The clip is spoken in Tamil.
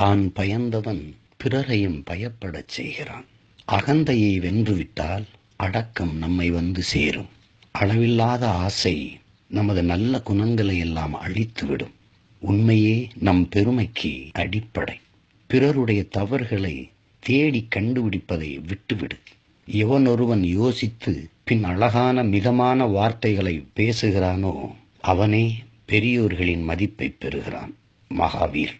தான் பயந்தவன் பிறரையும் பயப்படச் செய்கிறான் அகந்தையை வென்றுவிட்டால் அடக்கம் நம்மை வந்து சேரும் அளவில்லாத ஆசை நமது நல்ல குணங்களை எல்லாம் அழித்துவிடும் உண்மையே நம் பெருமைக்கு அடிப்படை பிறருடைய தவறுகளை தேடி கண்டுபிடிப்பதை விட்டுவிடு எவனொருவன் யோசித்து பின் அழகான மிதமான வார்த்தைகளை பேசுகிறானோ அவனே பெரியோர்களின் மதிப்பை பெறுகிறான் மகாவீர்